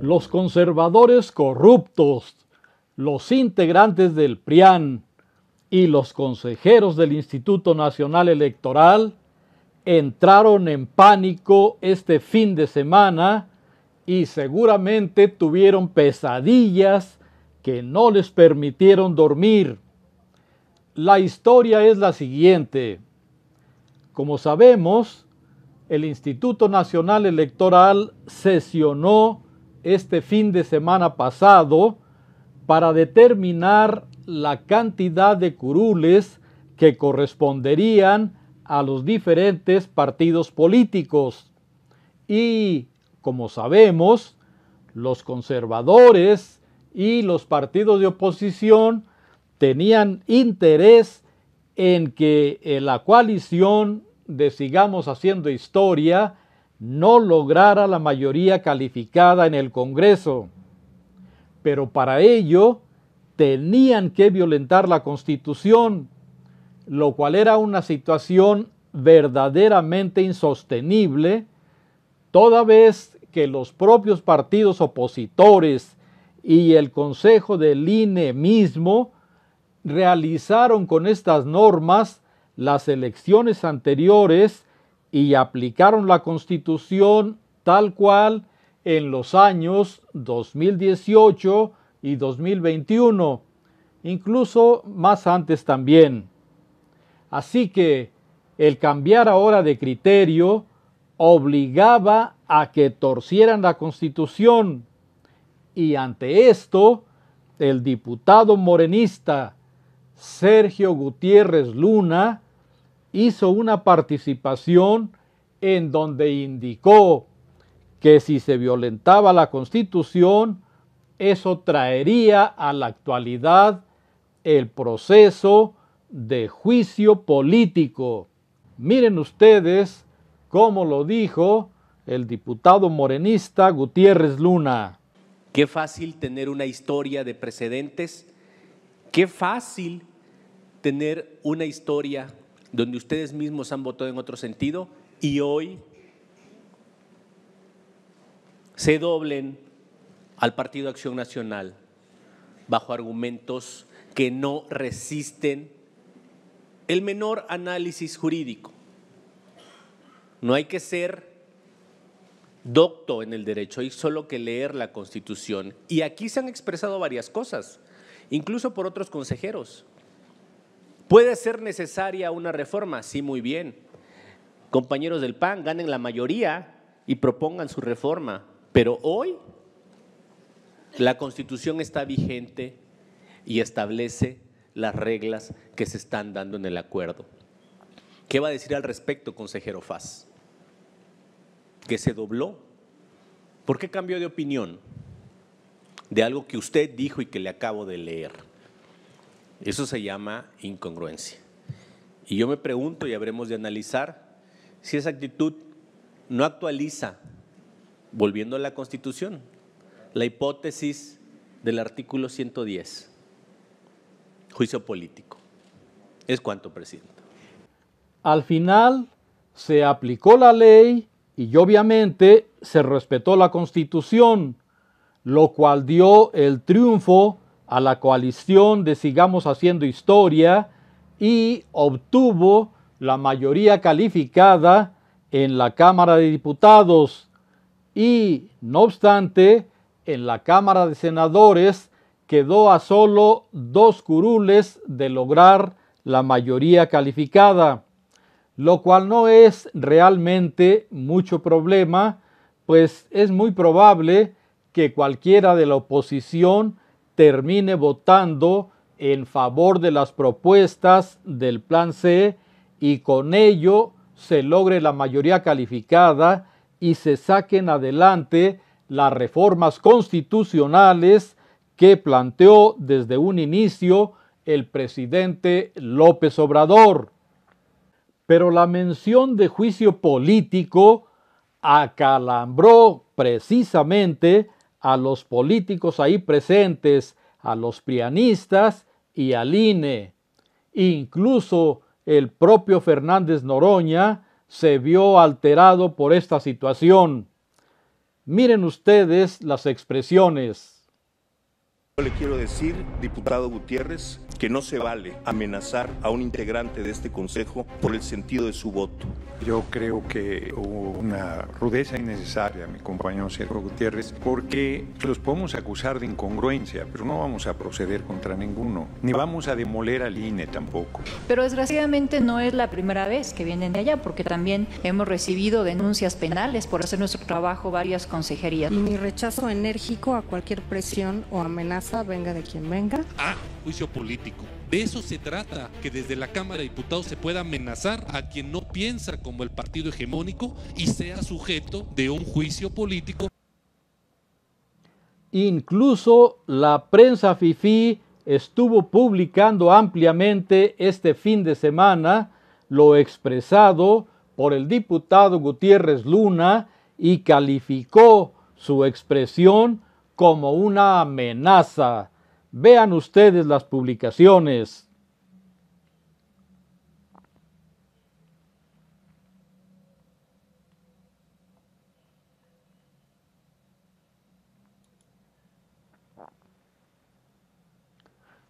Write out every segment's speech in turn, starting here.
Los conservadores corruptos, los integrantes del PRIAN y los consejeros del Instituto Nacional Electoral entraron en pánico este fin de semana y seguramente tuvieron pesadillas que no les permitieron dormir. La historia es la siguiente. Como sabemos, el Instituto Nacional Electoral sesionó este fin de semana pasado para determinar la cantidad de curules que corresponderían a los diferentes partidos políticos. Y, como sabemos, los conservadores y los partidos de oposición tenían interés en que eh, la coalición de Sigamos Haciendo Historia no lograra la mayoría calificada en el Congreso. Pero para ello tenían que violentar la Constitución, lo cual era una situación verdaderamente insostenible, toda vez que los propios partidos opositores y el Consejo del INE mismo realizaron con estas normas las elecciones anteriores y aplicaron la constitución tal cual en los años 2018 y 2021, incluso más antes también. Así que el cambiar ahora de criterio obligaba a que torcieran la constitución y ante esto el diputado morenista Sergio Gutiérrez Luna hizo una participación en donde indicó que si se violentaba la constitución, eso traería a la actualidad el proceso de juicio político. Miren ustedes cómo lo dijo el diputado morenista Gutiérrez Luna. Qué fácil tener una historia de precedentes, qué fácil tener una historia donde ustedes mismos han votado en otro sentido y hoy se doblen al Partido Acción Nacional bajo argumentos que no resisten el menor análisis jurídico. No hay que ser docto en el derecho, hay solo que leer la Constitución. Y aquí se han expresado varias cosas, incluso por otros consejeros. ¿Puede ser necesaria una reforma? Sí, muy bien. Compañeros del PAN, ganen la mayoría y propongan su reforma. Pero hoy la Constitución está vigente y establece las reglas que se están dando en el acuerdo. ¿Qué va a decir al respecto, consejero Faz? Que se dobló. ¿Por qué cambió de opinión de algo que usted dijo y que le acabo de leer? Eso se llama incongruencia. Y yo me pregunto, y habremos de analizar, si esa actitud no actualiza, volviendo a la Constitución, la hipótesis del artículo 110, juicio político. Es cuanto, presidente. Al final se aplicó la ley y obviamente se respetó la Constitución, lo cual dio el triunfo a la coalición de Sigamos Haciendo Historia y obtuvo la mayoría calificada en la Cámara de Diputados y, no obstante, en la Cámara de Senadores quedó a solo dos curules de lograr la mayoría calificada, lo cual no es realmente mucho problema, pues es muy probable que cualquiera de la oposición termine votando en favor de las propuestas del Plan C y con ello se logre la mayoría calificada y se saquen adelante las reformas constitucionales que planteó desde un inicio el presidente López Obrador. Pero la mención de juicio político acalambró precisamente a los políticos ahí presentes, a los prianistas y al INE. Incluso el propio Fernández Noroña se vio alterado por esta situación. Miren ustedes las expresiones le quiero decir, diputado Gutiérrez, que no se vale amenazar a un integrante de este Consejo por el sentido de su voto. Yo creo que hubo una rudeza innecesaria, mi compañero Sergio Gutiérrez, porque los podemos acusar de incongruencia, pero no vamos a proceder contra ninguno, ni vamos a demoler al INE tampoco. Pero desgraciadamente no es la primera vez que vienen de allá, porque también hemos recibido denuncias penales por hacer nuestro trabajo varias consejerías. Y mi rechazo enérgico a cualquier presión o amenaza venga de quien venga. Ah, juicio político. De eso se trata, que desde la Cámara de Diputados se pueda amenazar a quien no piensa como el partido hegemónico y sea sujeto de un juicio político. Incluso la prensa FIFI estuvo publicando ampliamente este fin de semana lo expresado por el diputado Gutiérrez Luna y calificó su expresión como una amenaza. Vean ustedes las publicaciones.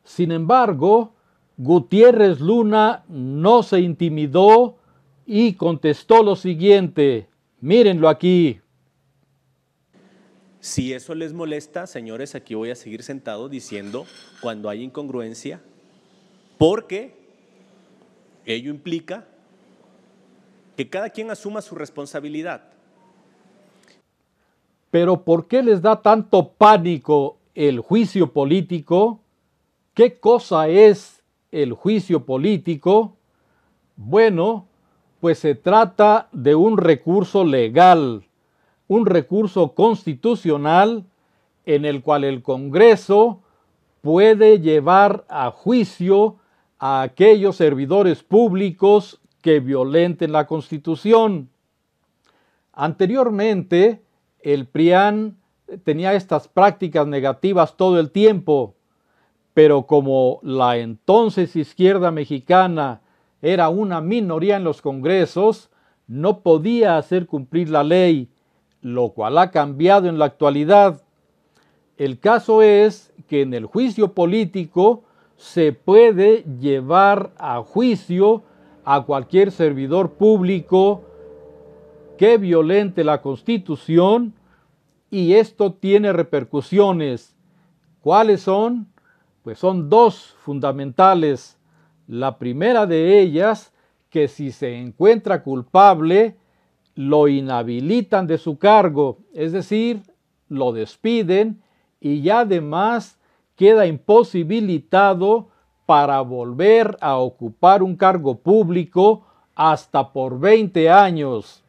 Sin embargo, Gutiérrez Luna no se intimidó y contestó lo siguiente, mírenlo aquí. Si eso les molesta, señores, aquí voy a seguir sentado diciendo cuando hay incongruencia, porque ello implica que cada quien asuma su responsabilidad. Pero ¿por qué les da tanto pánico el juicio político? ¿Qué cosa es el juicio político? Bueno, pues se trata de un recurso legal un recurso constitucional en el cual el Congreso puede llevar a juicio a aquellos servidores públicos que violenten la Constitución. Anteriormente, el PRIAN tenía estas prácticas negativas todo el tiempo, pero como la entonces izquierda mexicana era una minoría en los congresos, no podía hacer cumplir la ley lo cual ha cambiado en la actualidad. El caso es que en el juicio político se puede llevar a juicio a cualquier servidor público que violente la Constitución y esto tiene repercusiones. ¿Cuáles son? Pues son dos fundamentales. La primera de ellas, que si se encuentra culpable, lo inhabilitan de su cargo, es decir, lo despiden y ya además queda imposibilitado para volver a ocupar un cargo público hasta por 20 años.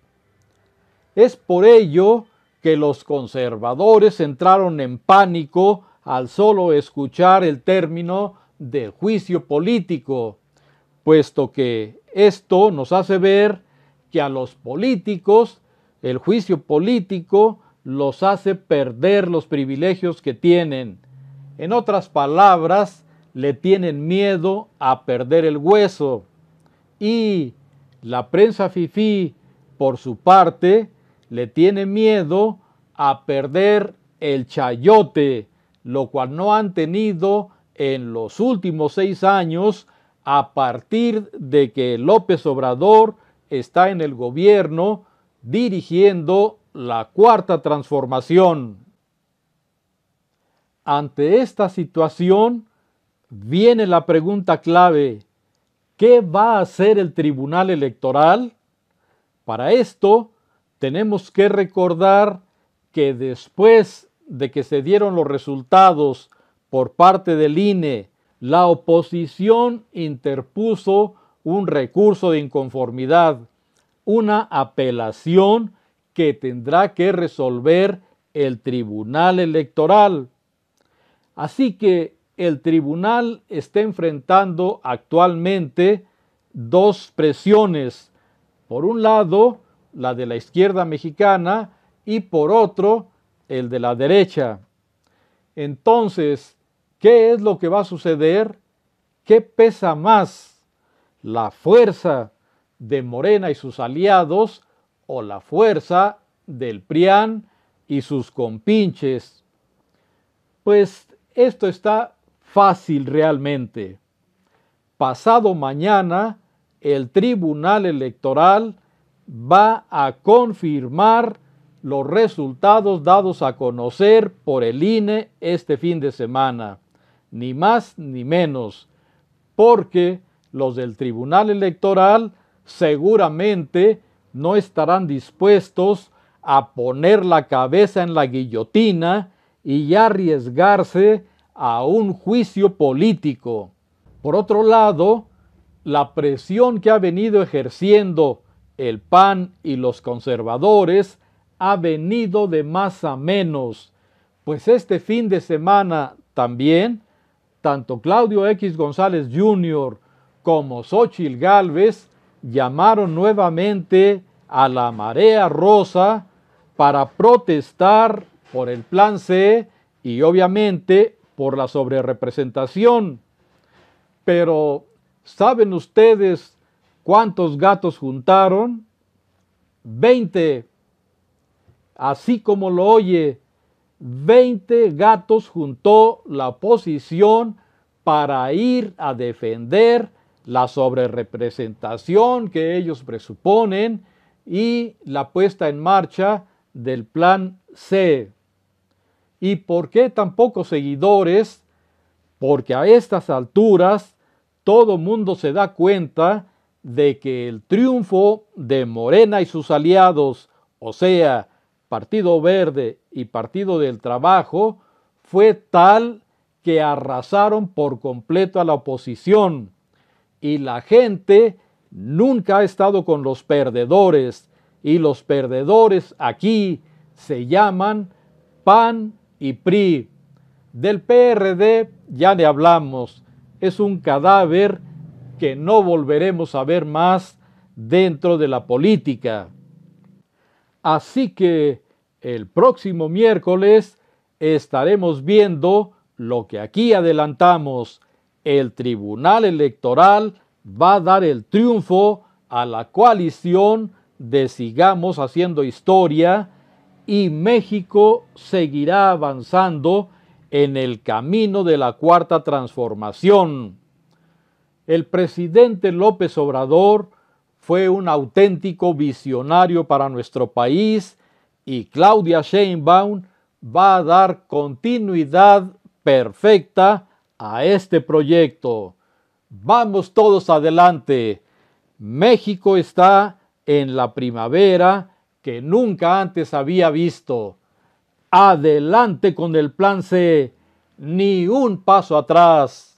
Es por ello que los conservadores entraron en pánico al solo escuchar el término de juicio político, puesto que esto nos hace ver que a los políticos, el juicio político los hace perder los privilegios que tienen. En otras palabras, le tienen miedo a perder el hueso. Y la prensa FIFI, por su parte, le tiene miedo a perder el chayote, lo cual no han tenido en los últimos seis años a partir de que López Obrador está en el gobierno dirigiendo la cuarta transformación. Ante esta situación viene la pregunta clave, ¿qué va a hacer el Tribunal Electoral? Para esto tenemos que recordar que después de que se dieron los resultados por parte del INE, la oposición interpuso un recurso de inconformidad, una apelación que tendrá que resolver el Tribunal Electoral. Así que el Tribunal está enfrentando actualmente dos presiones. Por un lado, la de la izquierda mexicana y por otro, el de la derecha. Entonces, ¿qué es lo que va a suceder? ¿Qué pesa más? la fuerza de Morena y sus aliados o la fuerza del PRIAN y sus compinches. Pues esto está fácil realmente. Pasado mañana, el Tribunal Electoral va a confirmar los resultados dados a conocer por el INE este fin de semana, ni más ni menos, porque los del Tribunal Electoral seguramente no estarán dispuestos a poner la cabeza en la guillotina y arriesgarse a un juicio político. Por otro lado, la presión que ha venido ejerciendo el PAN y los conservadores ha venido de más a menos, pues este fin de semana también, tanto Claudio X González Jr., como Xochitl Galvez llamaron nuevamente a la marea rosa para protestar por el plan C y obviamente por la sobrerepresentación. Pero, ¿saben ustedes cuántos gatos juntaron? 20. Así como lo oye, 20 gatos juntó la oposición para ir a defender la sobrerepresentación que ellos presuponen y la puesta en marcha del plan C. ¿Y por qué tan pocos seguidores? Porque a estas alturas todo mundo se da cuenta de que el triunfo de Morena y sus aliados, o sea, Partido Verde y Partido del Trabajo, fue tal que arrasaron por completo a la oposición y la gente nunca ha estado con los perdedores y los perdedores aquí se llaman PAN y PRI. Del PRD ya le hablamos, es un cadáver que no volveremos a ver más dentro de la política. Así que el próximo miércoles estaremos viendo lo que aquí adelantamos el Tribunal Electoral va a dar el triunfo a la coalición de Sigamos haciendo historia y México seguirá avanzando en el camino de la cuarta transformación. El presidente López Obrador fue un auténtico visionario para nuestro país y Claudia Sheinbaum va a dar continuidad perfecta a este proyecto. Vamos todos adelante. México está en la primavera que nunca antes había visto. Adelante con el plan C, ni un paso atrás.